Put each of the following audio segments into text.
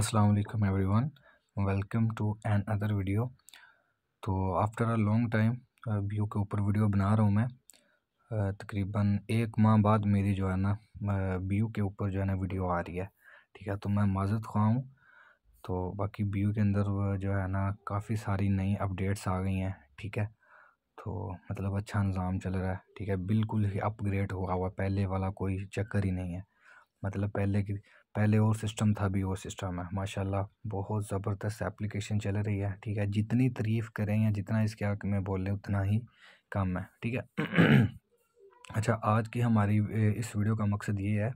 Aslam everyone welcome to another video तो after a long time view के ऊपर video बना रहा हूँ मैं तकरीबन एक माह बाद मेरी जो है ना व्यू के ऊपर जो है ना वीडियो आ रही है ठीक है तो मैं माजत खुआ हूँ तो बाकी व्यू के अंदर जो है ना काफ़ी सारी नई अपडेट्स आ गई हैं ठीक है तो मतलब अच्छा निज़ाम चल रहा है ठीक है बिल्कुल ही अपग्रेड हुआ हुआ पहले वाला कोई चक्कर ही नहीं है मतलब पहले की पहले और सिस्टम था अभी और सिस्टम है माशाल्लाह बहुत ज़बरदस्त एप्लीकेशन चल रही है ठीक है जितनी तारीफ़ करें या जितना इसके में मैं बोलें उतना ही कम है ठीक है अच्छा आज की हमारी इस वीडियो का मकसद ये है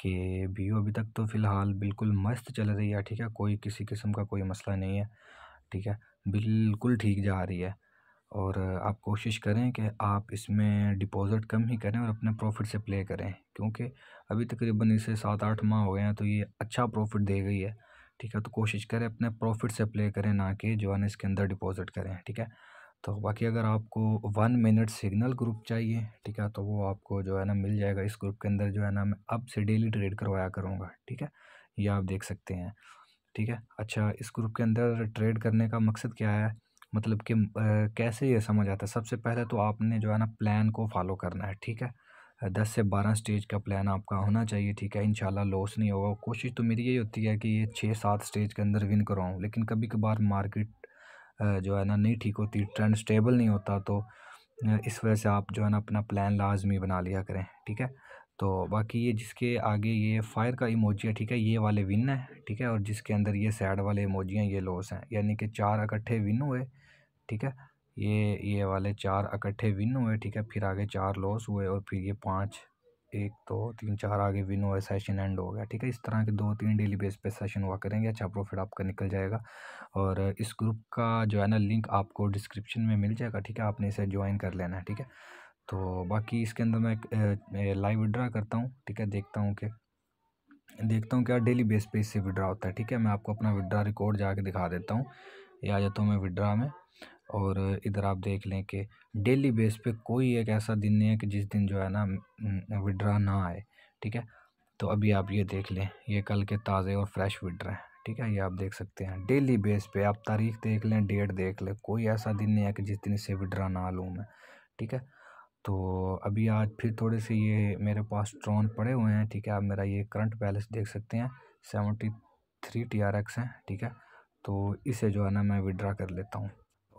कि वीओ अभी तक तो फ़िलहाल बिल्कुल मस्त चल रही है ठीक है कोई किसी किस्म का कोई मसला नहीं है ठीक है बिल्कुल ठीक जा रही है और आप कोशिश करें कि आप इसमें डिपॉज़िट कम ही करें और अपने प्रॉफिट से प्ले करें क्योंकि अभी तकरीबन इसे सात आठ माह हो गए हैं तो ये अच्छा प्रॉफिट दे गई है ठीक है तो कोशिश करें अपने प्रॉफिट से प्ले करें ना कि जो है ना इसके अंदर डिपॉज़िट करें ठीक है तो बाकी अगर आपको वन मिनट सिग्नल ग्रुप चाहिए ठीक है तो वो आपको जो है ना मिल जाएगा इस ग्रुप के अंदर जो है ना मैं अब से डेली ट्रेड करवाया करूँगा ठीक है ये आप देख सकते हैं ठीक है अच्छा इस ग्रुप के अंदर ट्रेड करने का मकसद क्या है मतलब कि कैसे ये समझ आता है सबसे पहले तो आपने जो है ना प्लान को फॉलो करना है ठीक है दस से बारह स्टेज का प्लान आपका होना चाहिए ठीक है इनशाला लॉस नहीं होगा कोशिश तो मेरी यही होती है कि ये छः सात स्टेज के अंदर विन करवाऊँ लेकिन कभी कभार मार्केट जो है ना नहीं ठीक होती ट्रेंड स्टेबल नहीं होता तो इस वजह से आप जो है ना अपना प्लान लाजमी बना लिया करें ठीक है तो बाकी ये जिसके आगे ये फायर का इमोजी है ठीक है ये वाले विन है ठीक है और जिसके अंदर ये सैड वाले इमोजी हैं ये लॉस हैं यानी कि चार इकट्ठे विन हुए ठीक है ये ये वाले चार इकट्ठे विन हुए ठीक है फिर आगे चार लॉस हुए और फिर ये पाँच एक दो तो, तीन चार आगे विन हुए सेशन एंड हो गया ठीक है इस तरह के दो तीन डेली बेस पे सेशन हुआ करेंगे अच्छा प्रॉफिट आपका निकल जाएगा और इस ग्रुप का जो है ना लिंक आपको डिस्क्रिप्शन में मिल जाएगा ठीक है आपने इसे ज्वाइन कर लेना है ठीक है तो बाकी इसके अंदर मैं लाइव विड्रा करता हूँ ठीक है देखता हूँ कि देखता हूँ क्या डेली बेस पे इससे विड्रा होता है ठीक है मैं आपको अपना विड्रा रिकॉर्ड जाके दिखा देता हूँ ये आ जाता हूँ मैं विड्रा में और इधर आप देख लें कि डेली बेस पे कोई एक ऐसा दिन नहीं है कि जिस दिन जो है ना विड्रा ना आए ठीक है तो अभी आप ये देख लें ये कल के ताज़े और फ्रेश विड्रा हैं ठीक है ये आप देख सकते हैं डेली बेस पे आप तारीख देख लें डेट देख लें कोई ऐसा दिन नहीं है कि जिस दिन इससे विड्रा ना लूँ मैं ठीक है तो अभी आज फिर थोड़े से ये मेरे पास ट्रॉन पड़े हुए हैं ठीक है आप मेरा ये करंट बैलेंस देख सकते हैं seventy three T R X है ठीक है तो इसे जो है ना मैं विड्रा कर लेता हूँ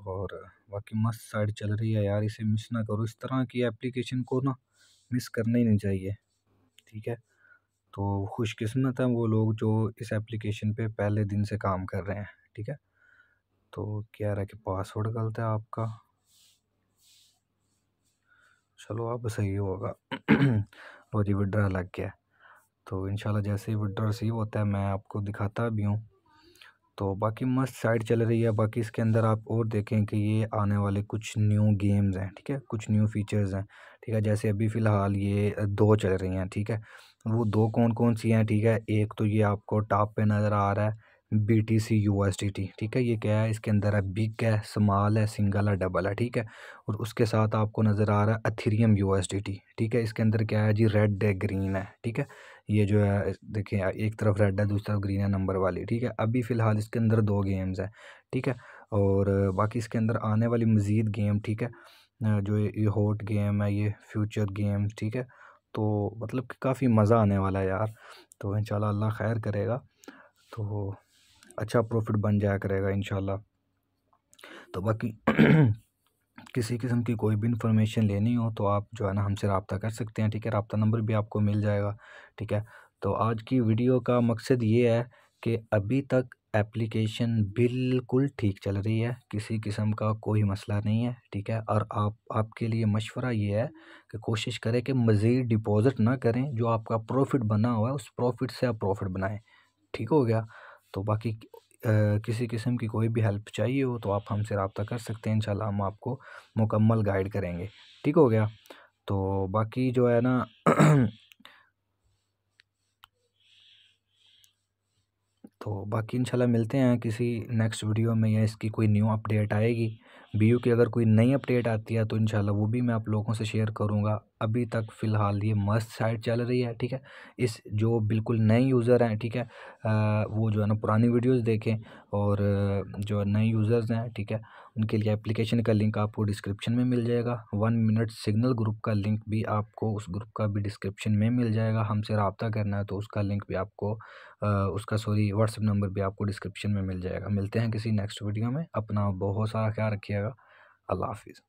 और बाकी मस्त साइड चल रही है यार इसे मिस ना करो इस तरह की एप्लीकेशन को ना मिस करना ही नहीं चाहिए ठीक है तो खुशकिस्मत है वो लोग जो इस एप्लीकेशन पे पहले दिन से काम कर रहे हैं ठीक है तो क्या रहा कि पासवर्ड गलत है आपका चलो अब सही होगा और ये विड्रा लग गया तो इन जैसे ही विड्रा सही होता है मैं आपको दिखाता भी हूँ तो बाकी मस्त साइड चल रही है बाकी इसके अंदर आप और देखें कि ये आने वाले कुछ न्यू गेम्स हैं ठीक है कुछ न्यू फीचर्स हैं ठीक है जैसे अभी फ़िलहाल ये दो चल रही हैं ठीक है वो दो कौन कौन सी हैं ठीक है एक तो ये आपको टॉप पे नज़र आ रहा है B T C U S D T ठीक है ये क्या है इसके अंदर है बिग है स्मॉल है सिंगल है डबल है ठीक है और उसके साथ आपको नज़र आ रहा है Ethereum U S D T ठीक है इसके अंदर क्या है जी रेड है ग्रीन है ठीक है ये जो है देखिए एक तरफ रेड है दूसरी तरफ ग्रीन है नंबर वाली ठीक है अभी फ़िलहाल इसके अंदर दो गेम्स हैं ठीक है और बाकी इसके अंदर आने वाली मज़ीद गेम ठीक है जो ये हॉट गेम है ये फ्यूचर गेम ठीक है तो मतलब कि काफ़ी मज़ा आने वाला है यार तो इन अल्लाह खैर करेगा तो अच्छा प्रॉफिट बन जाया करेगा इन तो बाकी किसी किस्म की कोई भी इंफॉर्मेशन लेनी हो तो आप जो है ना हमसे रबता कर सकते हैं ठीक है रबता नंबर भी आपको मिल जाएगा ठीक है तो आज की वीडियो का मकसद ये है कि अभी तक एप्लीकेशन बिल्कुल ठीक चल रही है किसी किस्म का कोई मसला नहीं है ठीक है और आप आपके लिए मशवरा ये है कि कोशिश करें कि मज़ीद डिपॉज़िट ना करें जो आपका प्रॉफिट बना हुआ है उस प्रॉफिट से आप प्रॉफिट बनाएं ठीक हो गया तो बाकी किसी किस्म की कोई भी हेल्प चाहिए हो तो आप हमसे रबता कर सकते हैं इन हम आपको मुकम्मल गाइड करेंगे ठीक हो गया तो बाकी जो है ना तो बाकी इंशाल्लाह मिलते हैं किसी नेक्स्ट वीडियो में या इसकी कोई न्यू अपडेट आएगी बी की अगर कोई नई अपडेट आती है तो इन वो भी मैं आप लोगों से शेयर करूँगा अभी तक फ़िलहाल ये मस्त साइट चल रही है ठीक है इस जो बिल्कुल नए यूज़र हैं ठीक है आ, वो जो है ना पुरानी वीडियोस देखें और जो नए यूज़र्स हैं ठीक है उनके लिए एप्लीकेशन का लिंक आपको डिस्क्रिप्शन में मिल जाएगा वन मिनट सिग्नल ग्रुप का लिंक भी आपको उस ग्रुप का भी डिस्क्रिप्शन में मिल जाएगा हमसे रबता करना है तो उसका लिंक भी आपको आ, उसका सॉरी व्हाट्सअप नंबर भी आपको डिस्क्रिप्शन में मिल जाएगा मिलते हैं किसी नेक्स्ट वीडियो में अपना बहुत सारा ख्याल रखिएगा Allah Hafiz.